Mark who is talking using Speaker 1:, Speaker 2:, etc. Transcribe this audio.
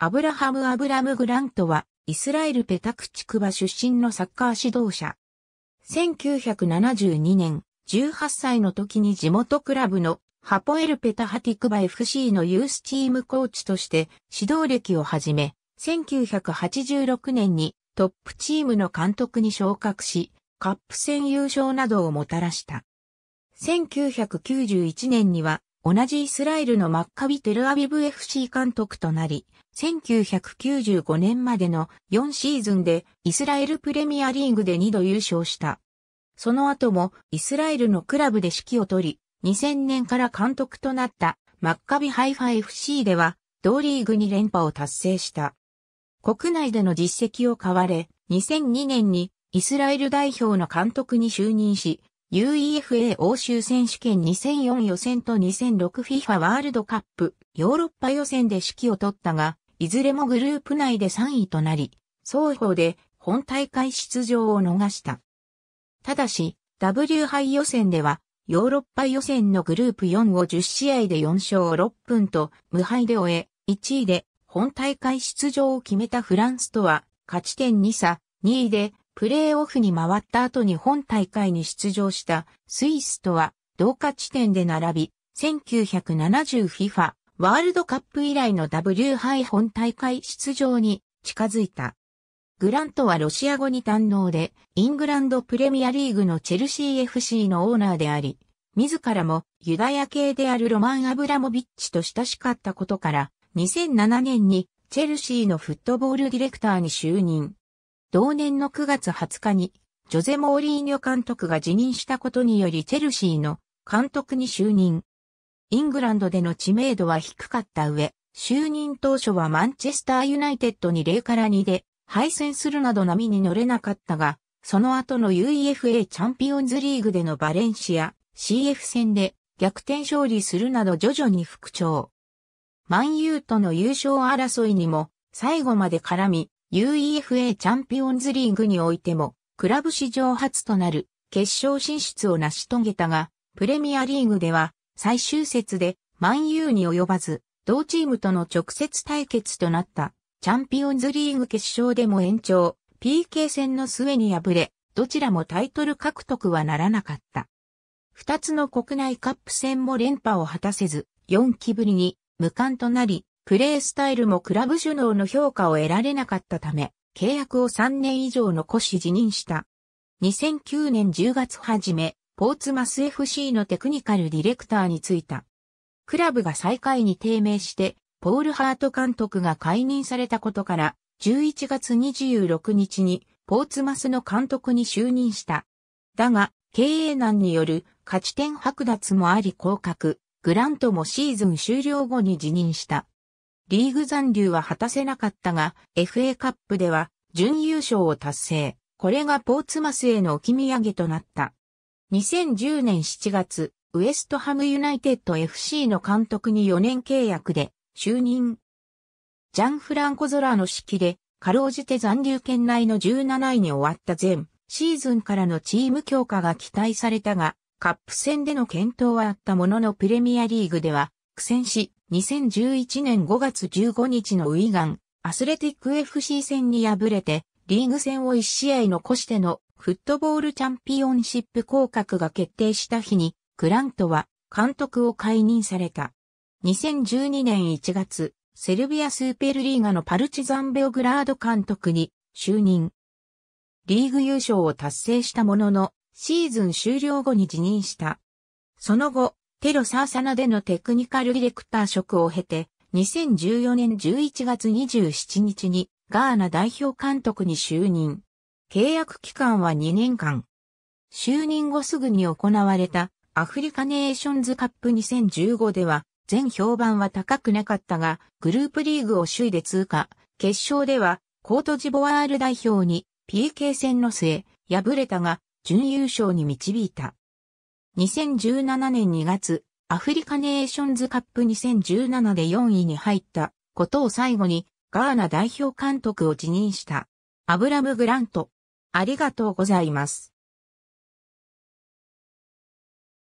Speaker 1: アブラハム・アブラム・グラントは、イスラエルペタクチクバ出身のサッカー指導者。1972年、18歳の時に地元クラブのハポエルペタハティクバ FC のユースチームコーチとして指導歴を始め、1986年にトップチームの監督に昇格し、カップ戦優勝などをもたらした。1991年には同じイスラエルのマッカビ・テルアビブ FC 監督となり、1995年までの4シーズンでイスラエルプレミアリーグで2度優勝した。その後もイスラエルのクラブで指揮を取り、2000年から監督となったマッカビハイファ FC では同リーグに連覇を達成した。国内での実績を買われ、2002年にイスラエル代表の監督に就任し、UEFA 欧州選手権2004予選と 2006FIFA ワールドカップヨーロッパ予選で指揮を取ったが、いずれもグループ内で3位となり、双方で本大会出場を逃した。ただし、W 杯予選では、ヨーロッパ予選のグループ4を10試合で4勝6分と無敗で終え、1位で本大会出場を決めたフランスとは、勝ち点2差、2位でプレーオフに回った後に本大会に出場したスイスとは同価地点で並び、1970FIFA ワールドカップ以来の W 杯本大会出場に近づいた。グラントはロシア語に堪能で、イングランドプレミアリーグのチェルシー FC のオーナーであり、自らもユダヤ系であるロマン・アブラモビッチと親しかったことから、2007年にチェルシーのフットボールディレクターに就任。同年の9月20日に、ジョゼ・モーリーニョ監督が辞任したことによりチェルシーの監督に就任。イングランドでの知名度は低かった上、就任当初はマンチェスターユナイテッドに0から2で敗戦するなど波に乗れなかったが、その後の UEFA チャンピオンズリーグでのバレンシア CF 戦で逆転勝利するなど徐々に復調。マンユーとの優勝争いにも最後まで絡み、UEFA チャンピオンズリーグにおいても、クラブ史上初となる決勝進出を成し遂げたが、プレミアリーグでは最終節で万有に及ばず、同チームとの直接対決となったチャンピオンズリーグ決勝でも延長、PK 戦の末に敗れ、どちらもタイトル獲得はならなかった。二つの国内カップ戦も連覇を果たせず、四期ぶりに無冠となり、プレースタイルもクラブ首脳の評価を得られなかったため、契約を3年以上残し辞任した。2009年10月初め、ポーツマス FC のテクニカルディレクターに就いた。クラブが最下位に低迷して、ポール・ハート監督が解任されたことから、11月26日にポーツマスの監督に就任した。だが、経営難による勝ち点剥奪もあり降格、グラントもシーズン終了後に辞任した。リーグ残留は果たせなかったが、FA カップでは準優勝を達成。これがポーツマスへの置き土産となった。2010年7月、ウエストハムユナイテッド FC の監督に4年契約で就任。ジャン・フランコ・ゾラの指揮で、かろうじて残留圏内の17位に終わった前、シーズンからのチーム強化が期待されたが、カップ戦での検討はあったもののプレミアリーグでは苦戦し、2011年5月15日のウィガン、アスレティック FC 戦に敗れて、リーグ戦を1試合残してのフットボールチャンピオンシップ降格が決定した日に、グラントは監督を解任された。2012年1月、セルビアスーペルリーガのパルチザンベオグラード監督に就任。リーグ優勝を達成したものの、シーズン終了後に辞任した。その後、テロサーサナでのテクニカルディレクター職を経て、2014年11月27日にガーナ代表監督に就任。契約期間は2年間。就任後すぐに行われたアフリカネーションズカップ2015では全評判は高くなかったがグループリーグを首位で通過。決勝ではコートジボワール代表に PK 戦の末敗れたが準優勝に導いた。2017年2月、アフリカネーションズカップ2017で4位に入ったことを最後にガーナ代表監督を辞任した。アブラム・グラント。ありがとうございます。